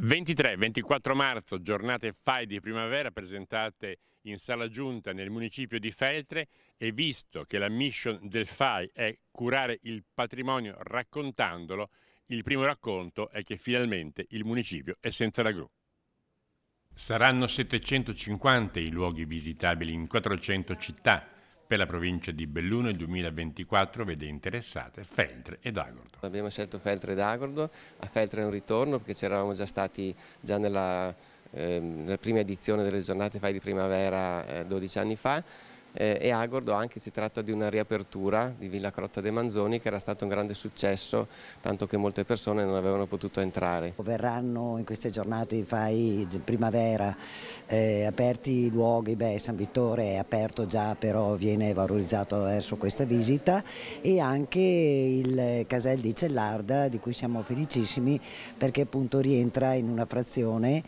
23-24 marzo, giornate FAI di primavera presentate in sala giunta nel municipio di Feltre e visto che la mission del FAI è curare il patrimonio raccontandolo, il primo racconto è che finalmente il municipio è senza la gru. Saranno 750 i luoghi visitabili in 400 città per la provincia di Belluno il 2024 vede interessate Feltre ed Agordo. Abbiamo scelto Feltre ed Agordo, a Feltre è un ritorno perché c'eravamo già stati già nella, eh, nella, prima edizione delle giornate fai di primavera eh, 12 anni fa eh, e Agordo anche si tratta di una riapertura di Villa Crotta de Manzoni che era stato un grande successo, tanto che molte persone non avevano potuto entrare. Verranno in queste giornate di primavera eh, aperti i luoghi, beh, San Vittore è aperto già però viene valorizzato adesso questa visita e anche il Casel di Cellarda di cui siamo felicissimi perché appunto rientra in una frazione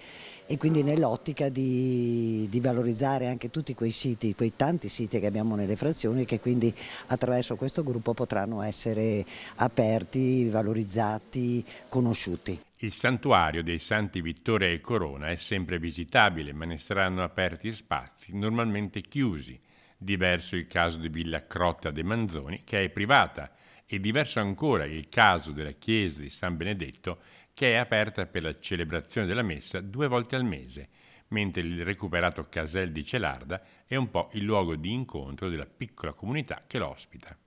e quindi nell'ottica di, di, valorizzare anche tutti quei siti, quei tanti siti che abbiamo nelle frazioni che quindi attraverso questo gruppo potranno essere aperti, valorizzati, conosciuti. Il santuario dei Santi Vittoria e Corona è sempre visitabile, ma ne saranno aperti spazi normalmente chiusi. Diverso il caso di Villa Crotta de Manzoni, che è privata, e diverso ancora il caso della chiesa di San Benedetto, che è aperta per la celebrazione della messa due volte al mese, mentre il recuperato Casel di Celarda è un po' il luogo di incontro della piccola comunità che lo ospita.